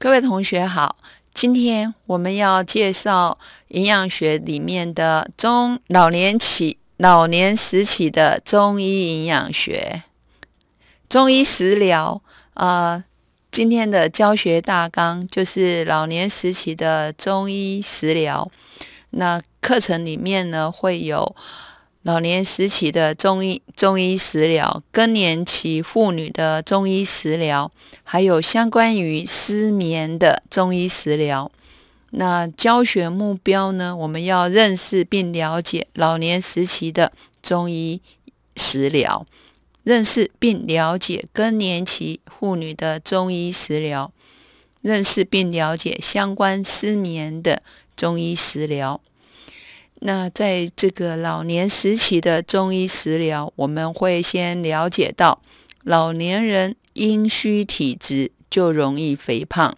各位同学好，今天我们要介绍营养学里面的中老年期、老年时期的中医营养学、中医食疗。呃，今天的教学大纲就是老年时期的中医食疗。那课程里面呢，会有。老年时期的中医中医食疗，更年期妇女的中医食疗，还有相关于失眠的中医食疗。那教学目标呢？我们要认识并了解老年时期的中医食疗，认识并了解更年期妇女的中医食疗，认识并了解相关失眠的中医食疗。那在这个老年时期的中医食疗，我们会先了解到，老年人阴虚体质就容易肥胖，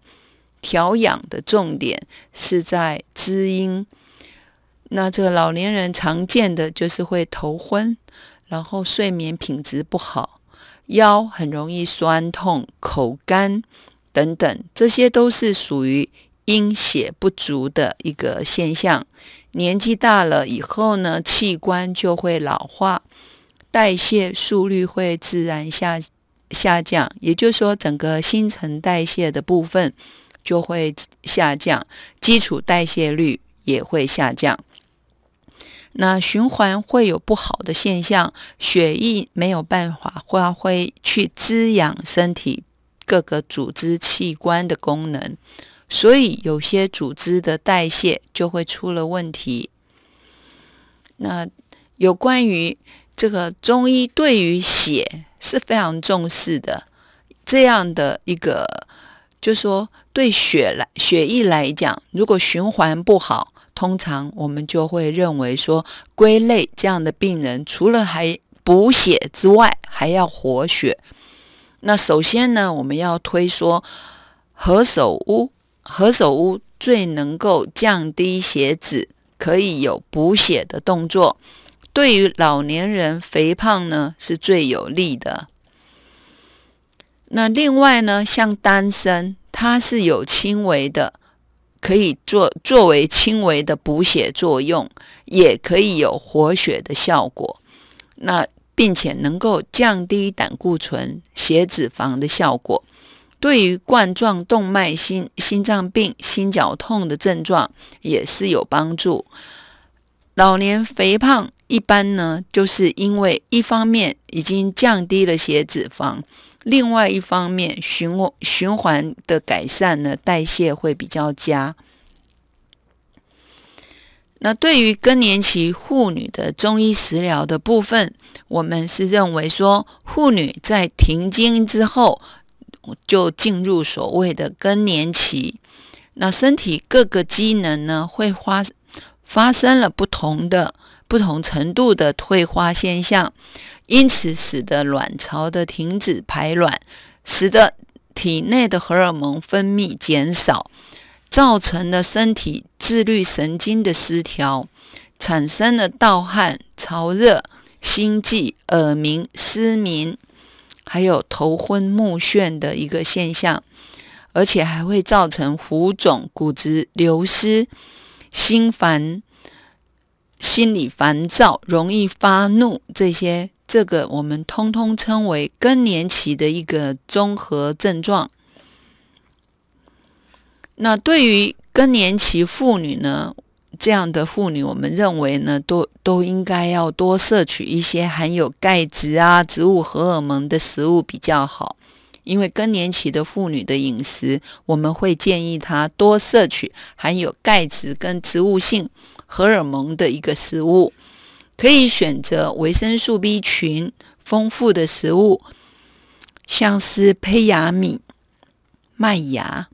调养的重点是在滋阴。那这个老年人常见的就是会头昏，然后睡眠品质不好，腰很容易酸痛，口干等等，这些都是属于阴血不足的一个现象。年纪大了以后呢，器官就会老化，代谢速率会自然下下降，也就是说，整个新陈代谢的部分就会下降，基础代谢率也会下降。那循环会有不好的现象，血液没有办法发挥去滋养身体各个组织器官的功能。所以有些组织的代谢就会出了问题。那有关于这个中医对于血是非常重视的，这样的一个，就说对血来血液来讲，如果循环不好，通常我们就会认为说，归类这样的病人，除了还补血之外，还要活血。那首先呢，我们要推说何首乌。何首乌最能够降低血脂，可以有补血的动作，对于老年人肥胖呢是最有利的。那另外呢，像丹参，它是有轻微的，可以做作为轻微的补血作用，也可以有活血的效果，那并且能够降低胆固醇、血脂、肪的效果。对于冠状动脉心心脏病、心绞痛的症状也是有帮助。老年肥胖一般呢，就是因为一方面已经降低了血脂肪，另外一方面循环循环的改善呢，代谢会比较佳。那对于更年期妇女的中医食疗的部分，我们是认为说，妇女在停经之后。就进入所谓的更年期，那身体各个机能呢会发发生了不同的不同程度的退化现象，因此使得卵巢的停止排卵，使得体内的荷尔蒙分泌减少，造成了身体自律神经的失调，产生了盗汗、潮热、心悸、耳鸣、失眠。还有头昏目眩的一个现象，而且还会造成浮肿、骨质流失、心烦、心理烦躁、容易发怒这些，这个我们通通称为更年期的一个综合症状。那对于更年期妇女呢？这样的妇女，我们认为呢，都都应该要多摄取一些含有钙质啊、植物荷尔蒙的食物比较好。因为更年期的妇女的饮食，我们会建议她多摄取含有钙质跟植物性荷尔蒙的一个食物，可以选择维生素 B 群丰富的食物，像是胚芽米、麦芽、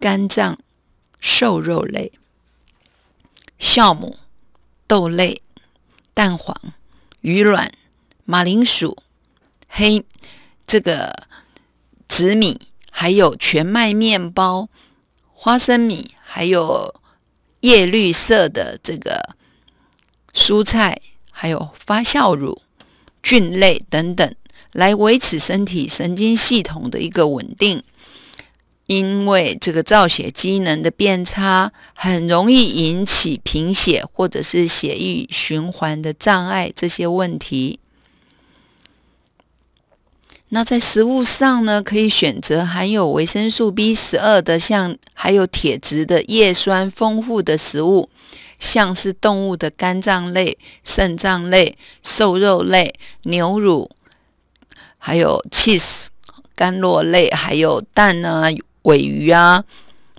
肝脏、瘦肉类。酵母、豆类、蛋黄、鱼卵、马铃薯、黑这个紫米，还有全麦面包、花生米，还有叶绿色的这个蔬菜，还有发酵乳、菌类等等，来维持身体神经系统的一个稳定。因为这个造血机能的变差，很容易引起贫血或者是血液循环的障碍这些问题。那在食物上呢，可以选择含有维生素 B 十二的，像还有铁质的、叶酸丰富的食物，像是动物的肝脏类、肾脏类、瘦肉类、牛乳，还有 cheese、干酪类，还有蛋啊。尾鱼啊，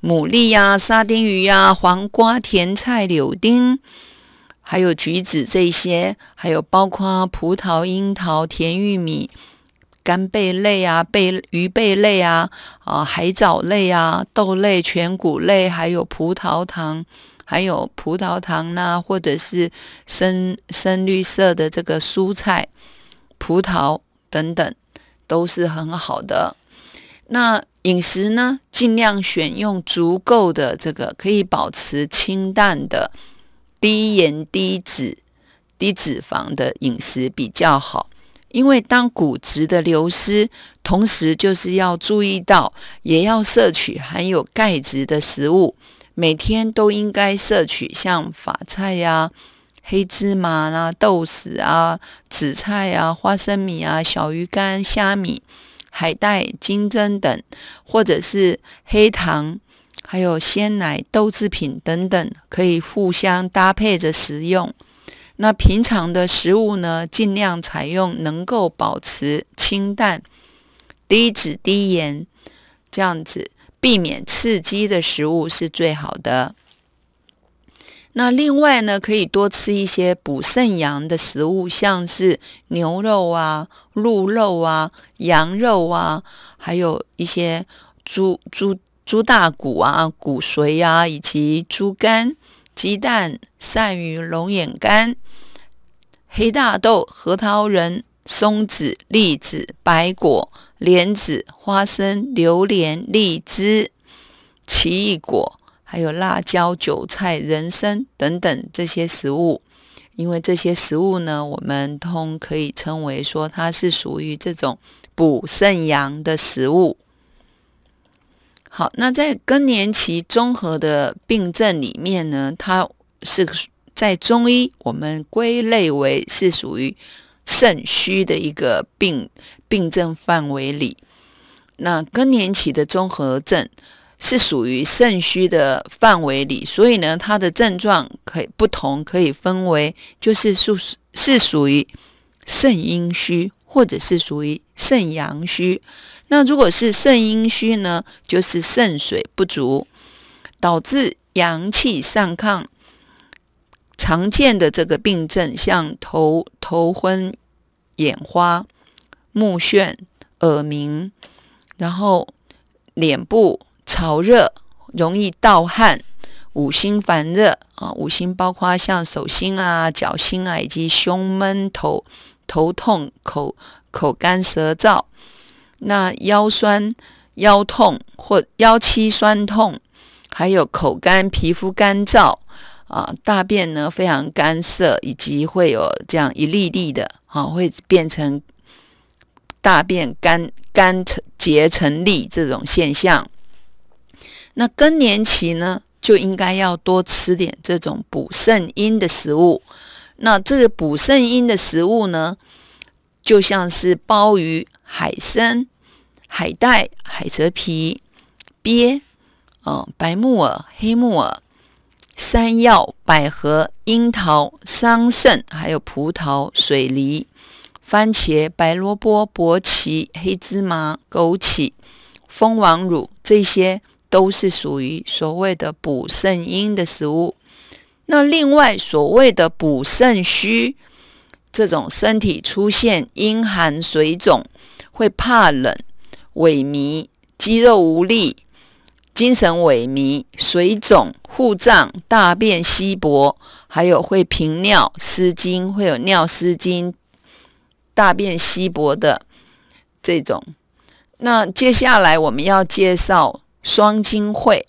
牡蛎呀，沙丁鱼呀，黄瓜、甜菜、柳丁，还有橘子这些，还有包括葡萄、樱桃、甜玉米、干贝类啊、贝鱼贝类啊、啊海藻类啊、豆类、全谷类，还有葡萄糖，还有葡萄糖呐，或者是深深绿色的这个蔬菜，葡萄等等，都是很好的。那。饮食呢，尽量选用足够的这个可以保持清淡的低盐、低脂、低脂肪的饮食比较好。因为当骨质的流失，同时就是要注意到，也要摄取含有钙质的食物，每天都应该摄取像法菜呀、黑芝麻啦、豆豉啊、紫菜呀、花生米啊、小鱼干、虾米。海带、金针等，或者是黑糖，还有鲜奶、豆制品等等，可以互相搭配着食用。那平常的食物呢，尽量采用能够保持清淡、低脂、低盐这样子，避免刺激的食物是最好的。那另外呢，可以多吃一些补肾阳的食物，像是牛肉啊、鹿肉啊、羊肉啊，还有一些猪猪猪大骨啊、骨髓啊，以及猪肝、鸡蛋、鳝鱼、龙眼干、黑大豆、核桃仁、松子、栗子、白果、莲子、花生、榴莲、荔枝、奇异果。还有辣椒、韭菜、人参等等这些食物，因为这些食物呢，我们通可以称为说它是属于这种补肾阳的食物。好，那在更年期综合的病症里面呢，它是在中医我们归类为是属于肾虚的一个病病症范围里。那更年期的综合症。是属于肾虚的范围里，所以呢，它的症状可以不同，可以分为就是属是属于肾阴虚，或者是属于肾阳虚。那如果是肾阴虚呢，就是肾水不足，导致阳气上亢，常见的这个病症像头头昏、眼花、目眩、耳鸣，然后脸部。潮热，容易盗汗，五心烦热啊，五心包括像手心啊、脚心啊，以及胸闷、头头痛、口口干舌燥。那腰酸、腰痛或腰膝酸痛，还有口干、皮肤干燥啊，大便呢非常干涩，以及会有这样一粒粒的啊，会变成大便干干成结成粒这种现象。那更年期呢，就应该要多吃点这种补肾阴的食物。那这个补肾阴的食物呢，就像是鲍鱼、海参、海带、海蜇皮、鳖，嗯，白木耳、黑木耳、山药、百合、樱桃、桑葚，还有葡萄、水梨、番茄、白萝卜、枸杞、黑芝麻、枸杞、蜂王乳这些。都是属于所谓的补肾阴的食物。那另外，所谓的补肾虚，这种身体出现阴寒水肿，会怕冷、萎靡、肌肉无力、精神萎靡、水肿、腹胀、大便稀薄，还有会频尿、湿禁，会有尿湿禁、大便稀薄的这种。那接下来我们要介绍。双金烩，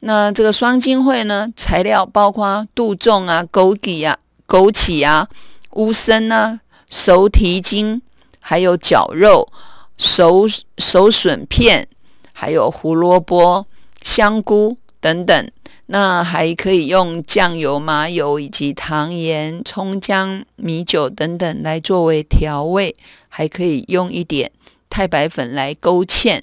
那这个双金烩呢？材料包括杜仲啊、枸杞啊、枸杞啊、乌参啊、熟蹄筋，还有绞肉、熟熟笋片，还有胡萝卜、香菇等等。那还可以用酱油、麻油以及糖盐、葱姜、米酒等等来作为调味，还可以用一点太白粉来勾芡。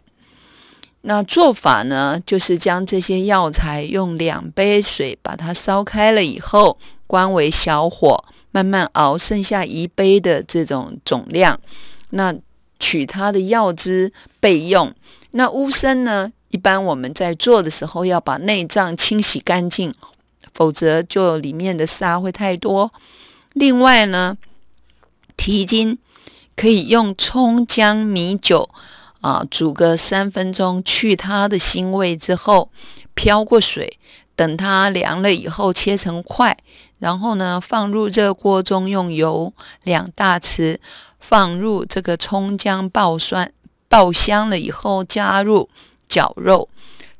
那做法呢，就是将这些药材用两杯水把它烧开了以后，关为小火慢慢熬，剩下一杯的这种总量。那取它的药汁备用。那乌参呢，一般我们在做的时候要把内脏清洗干净，否则就里面的沙会太多。另外呢，蹄筋可以用葱姜米酒。啊，煮个三分钟去它的腥味之后，漂过水，等它凉了以后切成块，然后呢放入热锅中用油两大匙，放入这个葱姜爆蒜爆香了以后加入绞肉，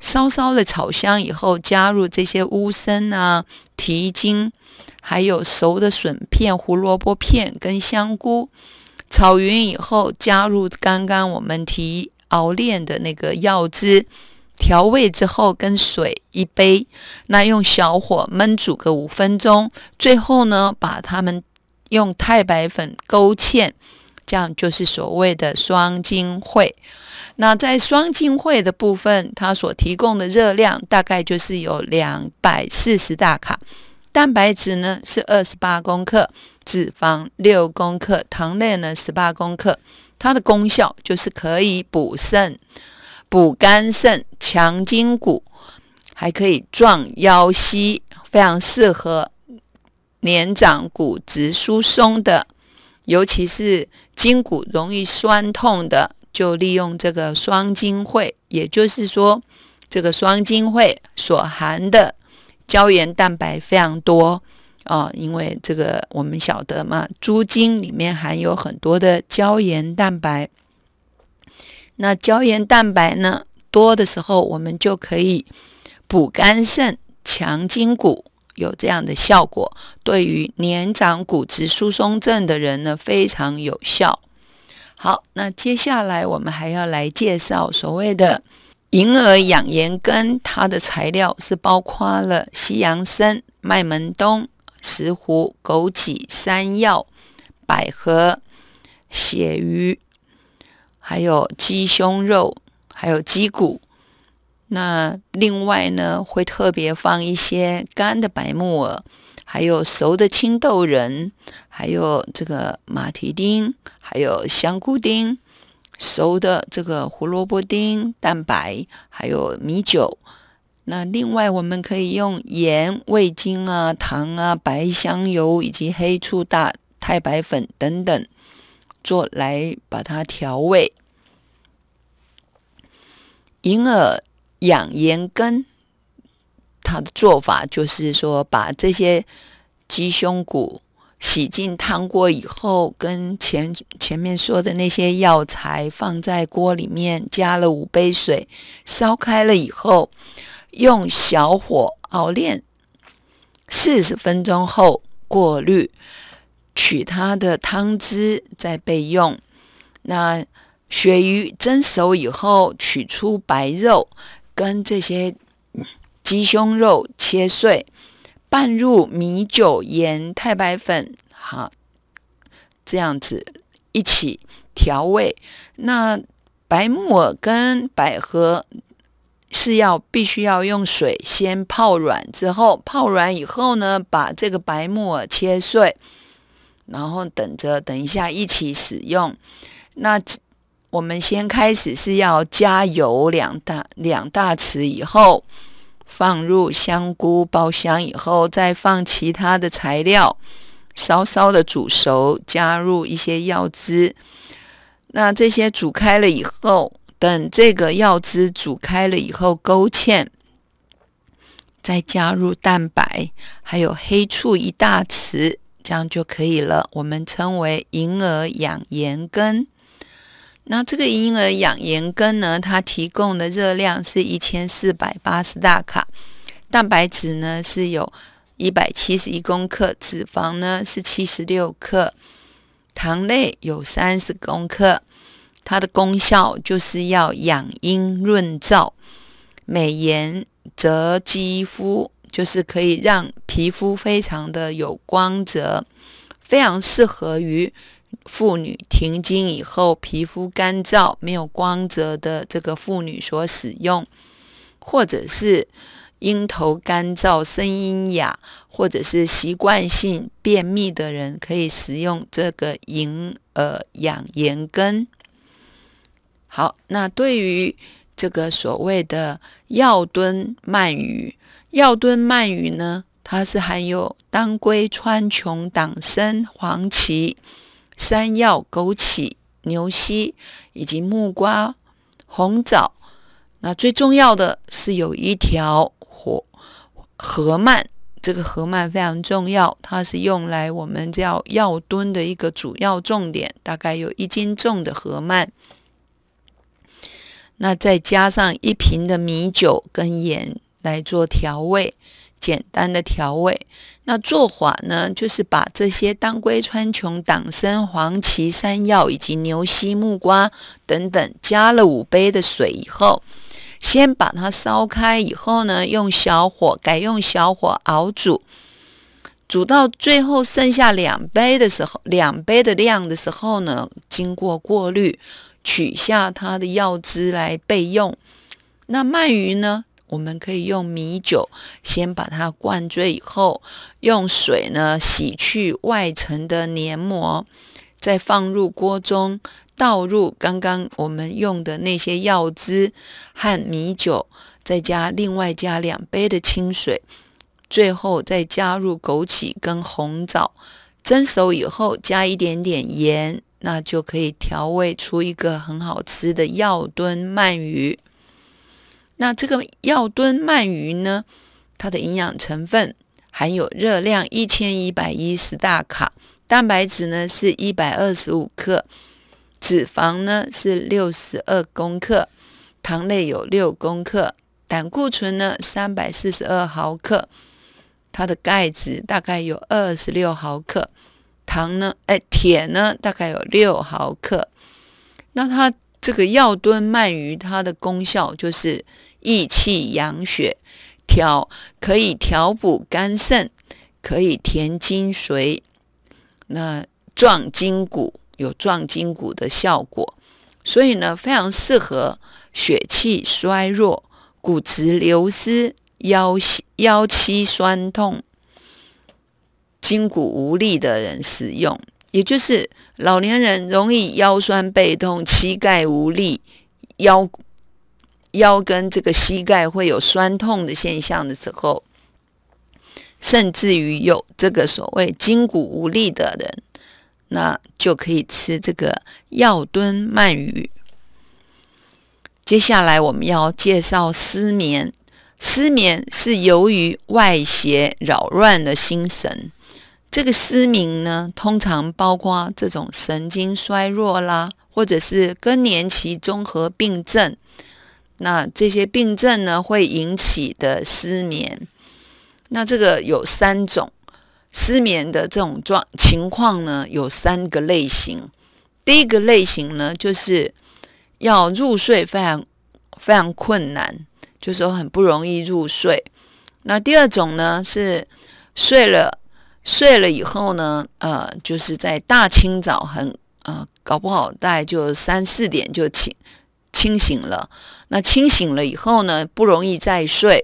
稍稍的炒香以后加入这些乌参啊、蹄筋，还有熟的笋片、胡萝卜片跟香菇。炒匀以后，加入刚刚我们提熬炼的那个药汁，调味之后跟水一杯，那用小火焖煮个五分钟。最后呢，把它们用太白粉勾芡，这样就是所谓的双金烩。那在双金烩的部分，它所提供的热量大概就是有两百四十大卡，蛋白质呢是二十八公克。脂肪六公克，糖类呢十八公克。它的功效就是可以补肾、补肝肾、强筋骨，还可以壮腰膝，非常适合年长骨质疏松的，尤其是筋骨容易酸痛的，就利用这个双筋会。也就是说，这个双筋会所含的胶原蛋白非常多。啊，因为这个我们晓得嘛，猪精里面含有很多的胶原蛋白。那胶原蛋白呢多的时候，我们就可以补肝肾、强筋骨，有这样的效果。对于年长骨质疏松症的人呢，非常有效。好，那接下来我们还要来介绍所谓的银耳养颜羹，它的材料是包括了西洋参、麦门冬。石斛、枸杞、山药、百合、鳕鱼，还有鸡胸肉，还有鸡骨。那另外呢，会特别放一些干的白木耳，还有熟的青豆仁，还有这个马蹄丁，还有香菇丁，熟的这个胡萝卜丁、蛋白，还有米酒。那另外，我们可以用盐、味精啊、糖啊、白香油以及黑醋大太白粉等等做来把它调味。银耳养颜羹，它的做法就是说，把这些鸡胸骨洗净烫过以后，跟前前面说的那些药材放在锅里面，加了五杯水，烧开了以后。用小火熬炼四十分钟后过滤，取它的汤汁再备用。那鳕鱼蒸熟以后，取出白肉，跟这些鸡胸肉切碎，拌入米酒、盐、太白粉，好，这样子一起调味。那白木耳跟百合。是要必须要用水先泡软，之后泡软以后呢，把这个白木耳切碎，然后等着，等一下一起使用。那我们先开始是要加油两大两大匙，以后放入香菇爆香以后，再放其他的材料，稍稍的煮熟，加入一些药汁。那这些煮开了以后。等这个药汁煮开了以后勾芡，再加入蛋白，还有黑醋一大匙，这样就可以了。我们称为银耳养颜羹。那这个银耳养颜羹呢，它提供的热量是一千四百八十大卡，蛋白质呢是有一百七十一公克，脂肪呢是七十六克，糖类有三十公克。它的功效就是要养阴润燥、美颜泽肌肤，就是可以让皮肤非常的有光泽，非常适合于妇女停经以后皮肤干燥没有光泽的这个妇女所使用，或者是阴头干燥、声音哑，或者是习惯性便秘的人可以食用这个银耳养颜羹。好，那对于这个所谓的药炖鳗鱼，药炖鳗鱼呢，它是含有当归、川穹、党参、黄芪、山药、枸杞、牛膝以及木瓜、红枣。那最重要的是有一条河河鳗，这个河鳗非常重要，它是用来我们叫药炖的一个主要重点，大概有一斤重的河鳗。那再加上一瓶的米酒跟盐来做调味，简单的调味。那做法呢，就是把这些当归、川穹、党参、黄芪、山药以及牛膝、木瓜等等，加了五杯的水以后，先把它烧开，以后呢，用小火改用小火熬煮，煮到最后剩下两杯的时候，两杯的量的时候呢，经过过滤。取下它的药汁来备用。那鳗鱼呢？我们可以用米酒先把它灌醉，以后用水呢洗去外层的黏膜，再放入锅中，倒入刚刚我们用的那些药汁和米酒，再加另外加两杯的清水，最后再加入枸杞跟红枣，蒸熟以后加一点点盐。那就可以调味出一个很好吃的药炖鳗鱼。那这个药炖鳗鱼呢，它的营养成分含有热量一千一百一十大卡，蛋白质呢是一百二十五克，脂肪呢是六十二公克，糖类有六公克，胆固醇呢三百四十二毫克，它的钙质大概有二十六毫克。糖呢？哎，铁呢？大概有六毫克。那它这个药炖鳗鱼，它的功效就是益气养血，调可以调补肝肾，可以填精髓，那壮筋骨有壮筋骨的效果。所以呢，非常适合血气衰弱、骨质流失、腰腰膝酸痛。筋骨无力的人使用，也就是老年人容易腰酸背痛、膝盖无力、腰腰跟这个膝盖会有酸痛的现象的时候，甚至于有这个所谓筋骨无力的人，那就可以吃这个药炖鳗鱼。接下来我们要介绍失眠。失眠是由于外邪扰乱了心神。这个失眠呢，通常包括这种神经衰弱啦，或者是更年期综合病症。那这些病症呢，会引起的失眠。那这个有三种失眠的这种状情况呢，有三个类型。第一个类型呢，就是要入睡非常非常困难，就说很不容易入睡。那第二种呢，是睡了。睡了以后呢，呃，就是在大清早很，呃，搞不好大概就三四点就清清醒了。那清醒了以后呢，不容易再睡。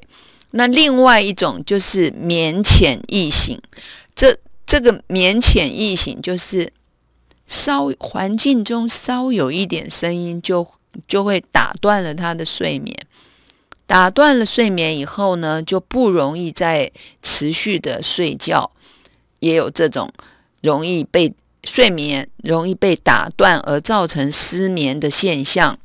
那另外一种就是眠浅易醒，这这个眠浅易醒就是稍环境中稍有一点声音就就会打断了他的睡眠，打断了睡眠以后呢，就不容易再持续的睡觉。也有这种容易被睡眠容易被打断而造成失眠的现象。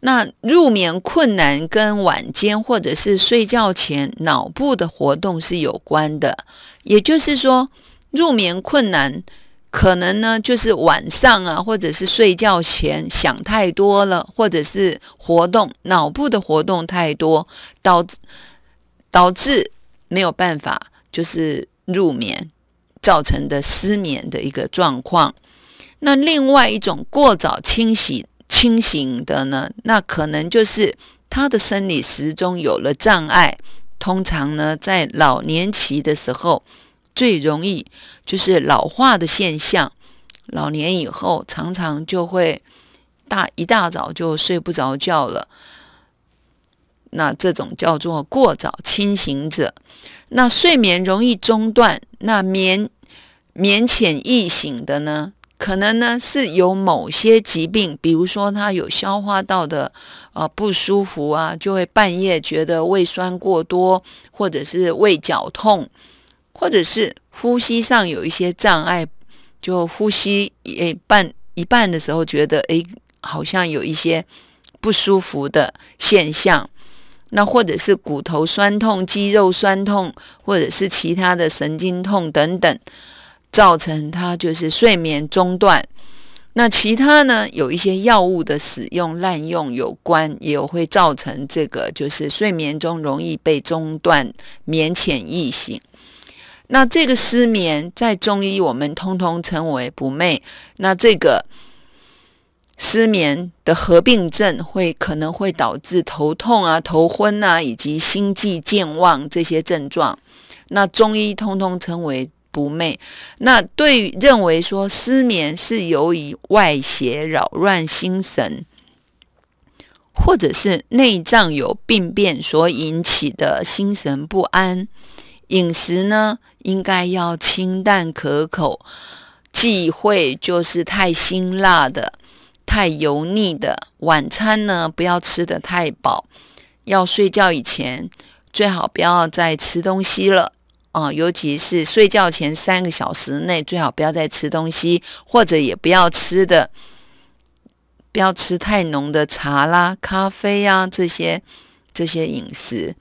那入眠困难跟晚间或者是睡觉前脑部的活动是有关的，也就是说，入眠困难可能呢就是晚上啊，或者是睡觉前想太多了，或者是活动脑部的活动太多，导致导致没有办法。就是入眠造成的失眠的一个状况。那另外一种过早清醒、清醒的呢，那可能就是他的生理时钟有了障碍。通常呢，在老年期的时候最容易就是老化的现象。老年以后，常常就会大一大早就睡不着觉了。那这种叫做过早清醒者，那睡眠容易中断，那眠眠浅易醒的呢，可能呢是有某些疾病，比如说他有消化道的呃不舒服啊，就会半夜觉得胃酸过多，或者是胃绞痛，或者是呼吸上有一些障碍，就呼吸诶半一半的时候觉得诶好像有一些不舒服的现象。那或者是骨头酸痛、肌肉酸痛，或者是其他的神经痛等等，造成他就是睡眠中断。那其他呢，有一些药物的使用滥用有关，也会造成这个就是睡眠中容易被中断、眠浅易醒。那这个失眠在中医我们通通称为不寐。那这个。失眠的合并症会可能会导致头痛啊、头昏啊，以及心悸、健忘这些症状。那中医通通称为不寐。那对于认为说失眠是由于外邪扰乱心神，或者是内脏有病变所引起的心神不安。饮食呢，应该要清淡可口，忌讳就是太辛辣的。太油腻的晚餐呢，不要吃的太饱。要睡觉以前，最好不要再吃东西了啊，尤其是睡觉前三个小时内，最好不要再吃东西，或者也不要吃的，不要吃太浓的茶啦、咖啡呀这些这些饮食。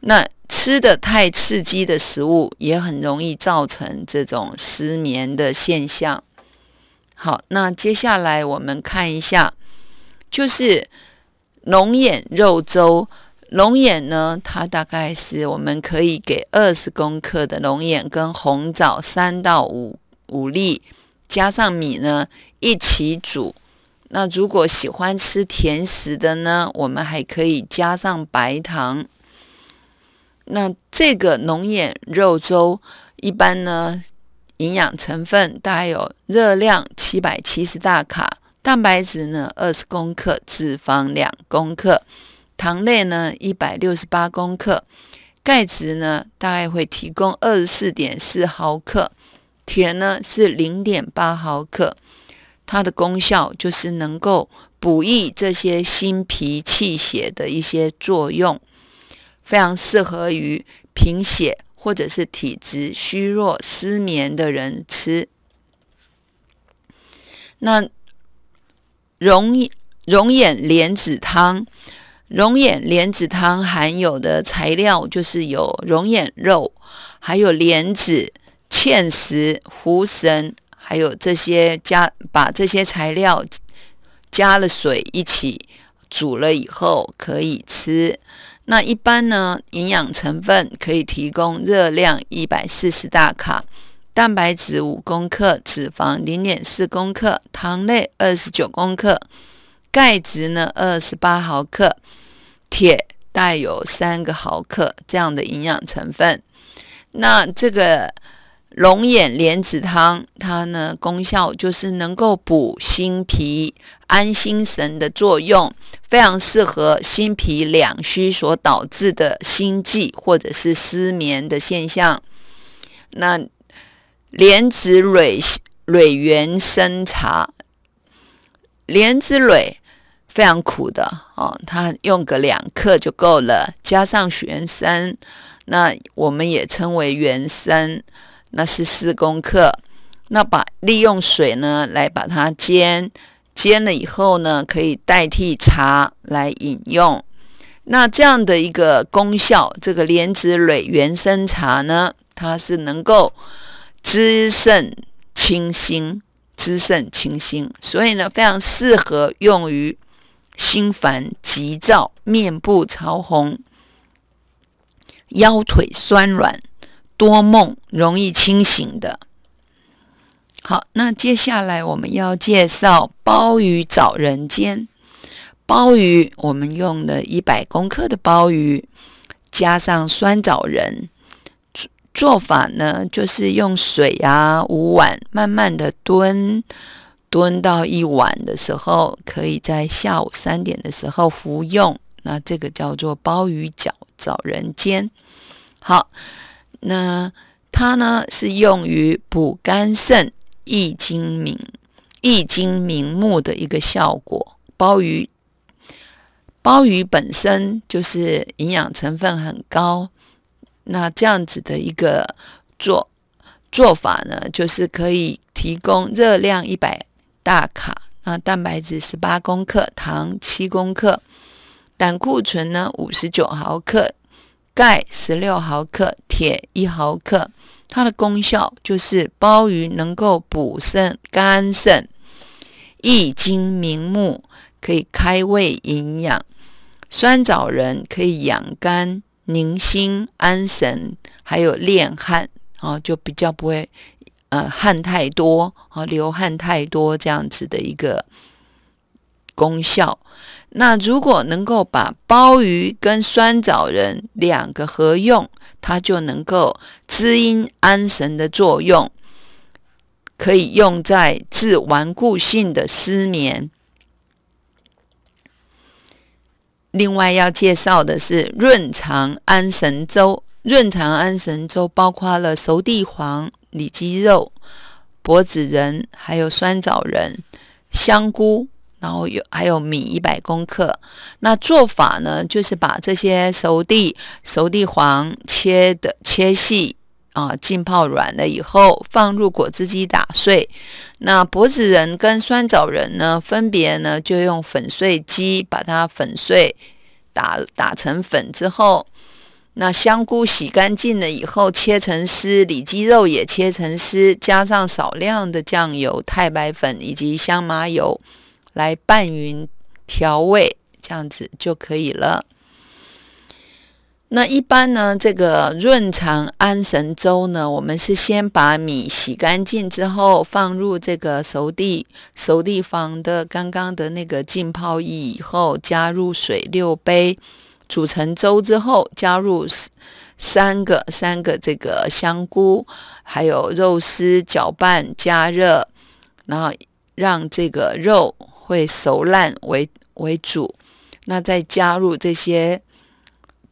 那吃的太刺激的食物，也很容易造成这种失眠的现象。好，那接下来我们看一下，就是龙眼肉粥。龙眼呢，它大概是我们可以给二十公克的龙眼跟红枣三到五五粒，加上米呢一起煮。那如果喜欢吃甜食的呢，我们还可以加上白糖。那这个龙眼肉粥一般呢？营养成分大概有热量七百七十大卡，蛋白质呢二十公克，脂肪两公克，糖类呢一百六十八公克，钙质呢大概会提供二十四点四毫克，铁呢是零点八毫克。它的功效就是能够补益这些心脾气血的一些作用，非常适合于贫血。或者是体质虚弱、失眠的人吃，那溶眼眼莲子汤，溶眼莲子汤含有的材料就是有溶眼肉，还有莲子、芡实、茯神，还有这些加把这些材料加了水一起煮了以后可以吃。那一般呢，营养成分可以提供热量一百四十大卡，蛋白质五公克，脂肪零点四公克，糖类二十九公克，钙质呢二十八毫克，铁带有三个毫克这样的营养成分。那这个。龙眼莲子汤，它呢功效就是能够补心脾、安心神的作用，非常适合心脾两虚所导致的心悸或者是失眠的现象。那莲子蕊、蕊原参茶，莲子蕊非常苦的哦，它用个两克就够了，加上玄参，那我们也称为原参。那是四公克，那把利用水呢来把它煎，煎了以后呢可以代替茶来饮用。那这样的一个功效，这个莲子蕊原生茶呢，它是能够滋肾清心，滋肾清心，所以呢非常适合用于心烦急躁、面部潮红、腰腿酸软。多梦容易清醒的。好，那接下来我们要介绍鲍鱼找人间。鲍鱼我们用了一百公克的鲍鱼，加上酸枣仁。做法呢，就是用水啊五碗，慢慢的蹲，蹲到一碗的时候，可以在下午三点的时候服用。那这个叫做鲍鱼角找人间。好。那它呢是用于补肝肾、益精明、益精明目的一个效果。鲍鱼，鲍鱼本身就是营养成分很高。那这样子的一个做做法呢，就是可以提供热量一百大卡，那蛋白质十八公克，糖七公克，胆固醇呢五十九毫克。钙十六毫克，铁一毫克。它的功效就是鲍鱼能够补肾、肝肾、益精明目，可以开胃、营养。酸枣仁可以养肝、宁心、安神，还有炼汗，然后就比较不会呃汗太多啊，流汗太多这样子的一个功效。那如果能够把鲍鱼跟酸枣仁两个合用，它就能够滋阴安神的作用，可以用在治顽固性的失眠。另外要介绍的是润肠安神粥，润肠安神粥包括了熟地黄、里脊肉、柏子仁、还有酸枣仁、香菇。然后有还有米一百公克，那做法呢，就是把这些熟地、熟地黄切的切细啊，浸泡软了以后放入果汁机打碎。那脖子仁跟酸枣仁呢，分别呢就用粉碎机把它粉碎，打打成粉之后，那香菇洗干净了以后切成丝，里脊肉也切成丝，加上少量的酱油、太白粉以及香麻油。来拌匀调味，这样子就可以了。那一般呢，这个润肠安神粥呢，我们是先把米洗干净之后，放入这个熟地、熟地方的刚刚的那个浸泡以后，加入水六杯，煮成粥之后，加入三个、三个这个香菇，还有肉丝，搅拌加热，然后让这个肉。会熟烂为为主，那再加入这些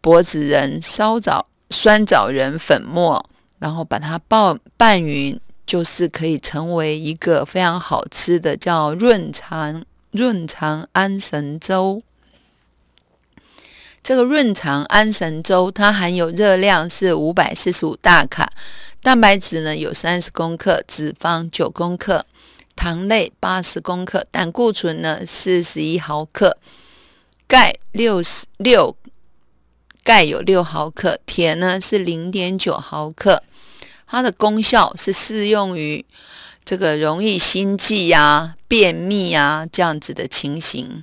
柏子仁、烧枣、酸枣仁粉末，然后把它拌拌匀，就是可以成为一个非常好吃的叫润肠润肠安神粥。这个润肠安神粥，它含有热量是五百四十五大卡，蛋白质呢有三十公克，脂肪九公克。糖类八十公克，胆固醇呢四十一毫克，钙六十六，钙有六毫克，铁呢是零点九毫克。它的功效是适用于这个容易心悸呀、便秘啊这样子的情形。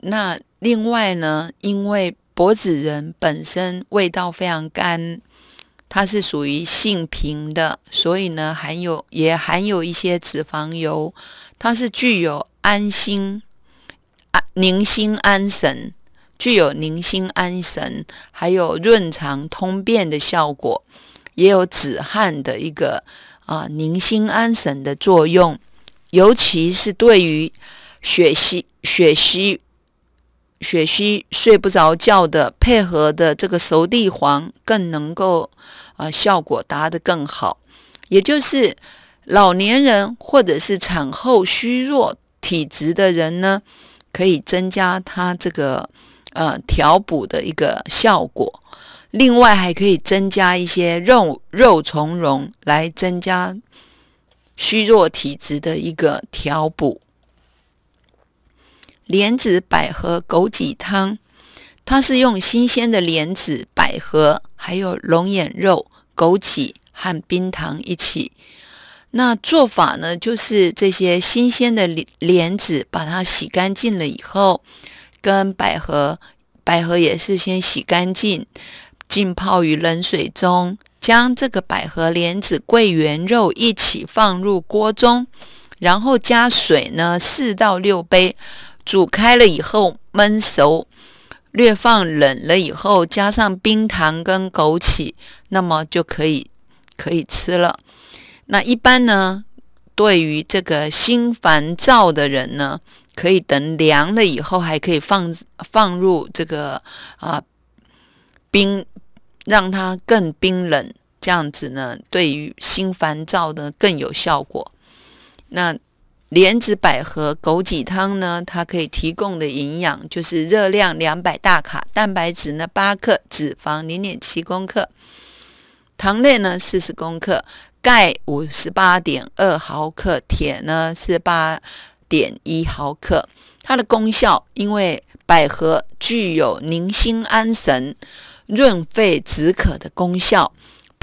那另外呢，因为脖子人本身味道非常干。它是属于性平的，所以呢，含有也含有一些脂肪油。它是具有安心、安宁心安神，具有宁心安神，还有润肠通便的效果，也有止汗的一个啊宁心安神的作用，尤其是对于血虚、血虚。血虚睡不着觉的，配合的这个熟地黄更能够啊效果达得更好。也就是老年人或者是产后虚弱体质的人呢，可以增加他这个呃调补的一个效果。另外还可以增加一些肉肉苁蓉来增加虚弱体质的一个调补。莲子百合枸杞汤，它是用新鲜的莲子、百合，还有龙眼肉、枸杞和冰糖一起。那做法呢，就是这些新鲜的莲莲子，把它洗干净了以后，跟百合，百合也是先洗干净，浸泡于冷水中，将这个百合、莲子、桂圆肉一起放入锅中，然后加水呢，四到六杯。煮开了以后焖熟，略放冷了以后加上冰糖跟枸杞，那么就可以可以吃了。那一般呢，对于这个心烦躁的人呢，可以等凉了以后还可以放放入这个啊冰，让它更冰冷，这样子呢，对于心烦躁的更有效果。那。莲子百合枸杞汤呢，它可以提供的营养就是热量两百大卡，蛋白质呢八克，脂肪零点七公克，糖类呢四十公克，钙五十八点二毫克，铁呢是八点一毫克。它的功效，因为百合具有宁心安神、润肺止渴的功效。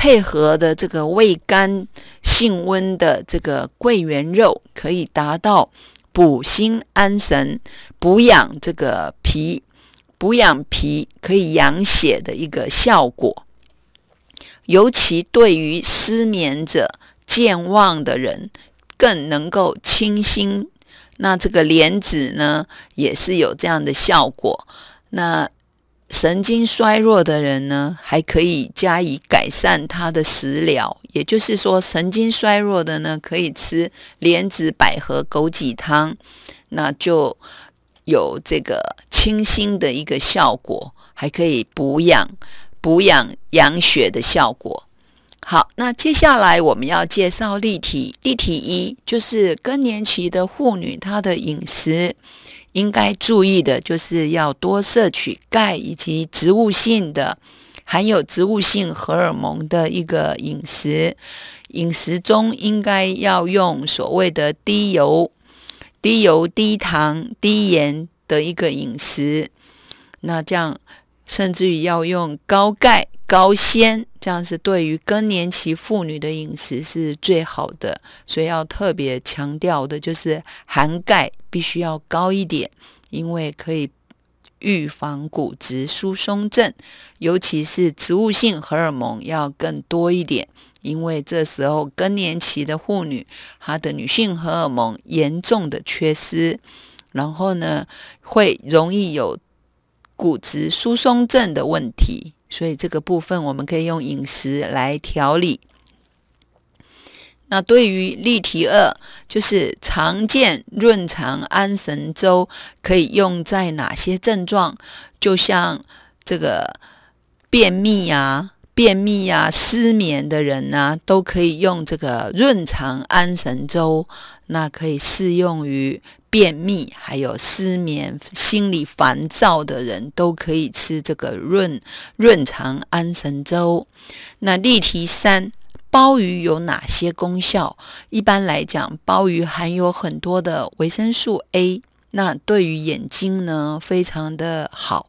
配合的这个味甘性温的这个桂圆肉，可以达到补心安神、补养这个脾、补养脾可以养血的一个效果。尤其对于失眠者、健忘的人，更能够清心。那这个莲子呢，也是有这样的效果。那神经衰弱的人呢，还可以加以改善他的食疗，也就是说，神经衰弱的呢，可以吃莲子百合枸杞汤，那就有这个清心的一个效果，还可以补养、补养、养血的效果。好，那接下来我们要介绍例题，例题一就是更年期的妇女她的饮食。应该注意的就是要多摄取钙以及植物性的、含有植物性荷尔蒙的一个饮食。饮食中应该要用所谓的低油、低油、低糖、低盐的一个饮食。那这样，甚至于要用高钙。高纤，这样是对于更年期妇女的饮食是最好的，所以要特别强调的就是含钙必须要高一点，因为可以预防骨质疏松症。尤其是植物性荷尔蒙要更多一点，因为这时候更年期的妇女她的女性荷尔蒙严重的缺失，然后呢会容易有骨质疏松症的问题。所以这个部分我们可以用饮食来调理。那对于例题二，就是常见润肠安神粥可以用在哪些症状？就像这个便秘啊。便秘呀、失眠的人呐，都可以用这个润肠安神粥。那可以适用于便秘，还有失眠、心里烦躁的人都可以吃这个润润肠安神粥。那例题三，鲍鱼有哪些功效？一般来讲，鲍鱼含有很多的维生素 A。那对于眼睛呢，非常的好。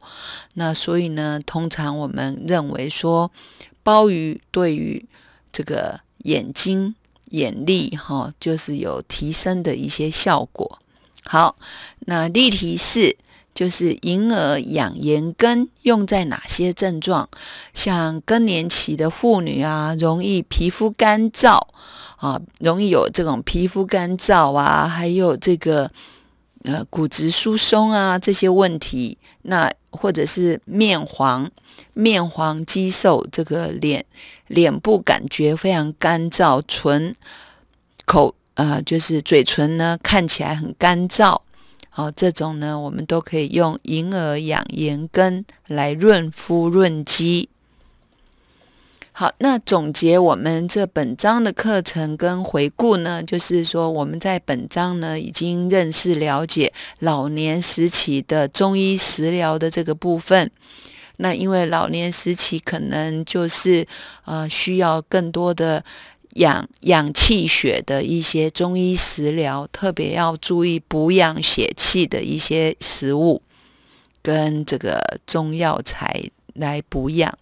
那所以呢，通常我们认为说，鲍鱼对于这个眼睛、眼力，哈，就是有提升的一些效果。好，那例题四就是银耳养颜根用在哪些症状？像更年期的妇女啊，容易皮肤干燥啊，容易有这种皮肤干燥啊，还有这个。呃，骨质疏松啊这些问题，那或者是面黄、面黄肌瘦，这个脸脸部感觉非常干燥，唇口呃就是嘴唇呢看起来很干燥，哦，这种呢我们都可以用银耳养颜羹来润肤润肌。好，那总结我们这本章的课程跟回顾呢，就是说我们在本章呢已经认识了解老年时期的中医食疗的这个部分。那因为老年时期可能就是呃需要更多的养养气血的一些中医食疗，特别要注意补养血气的一些食物跟这个中药材。来补养，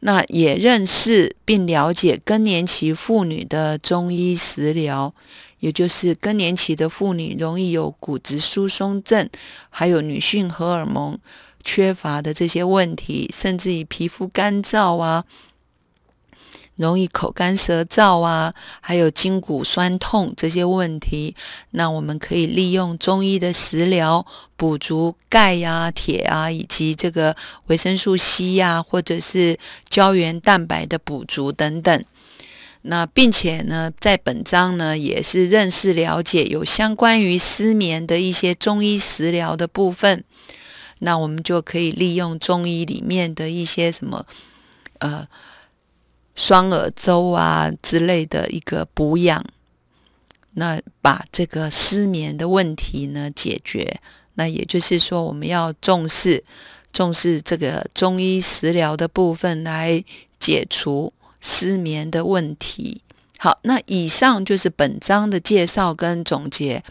那也认识并了解更年期妇女的中医食疗，也就是更年期的妇女容易有骨质疏松症，还有女性荷尔蒙缺乏的这些问题，甚至于皮肤干燥啊。容易口干舌燥啊，还有筋骨酸痛这些问题，那我们可以利用中医的食疗，补足钙呀、铁啊，以及这个维生素 C 呀，或者是胶原蛋白的补足等等。那并且呢，在本章呢也是认识了解有相关于失眠的一些中医食疗的部分。那我们就可以利用中医里面的一些什么，呃。双耳周啊之类的一个补养，那把这个失眠的问题呢解决，那也就是说我们要重视重视这个中医食疗的部分来解除失眠的问题。好，那以上就是本章的介绍跟总结。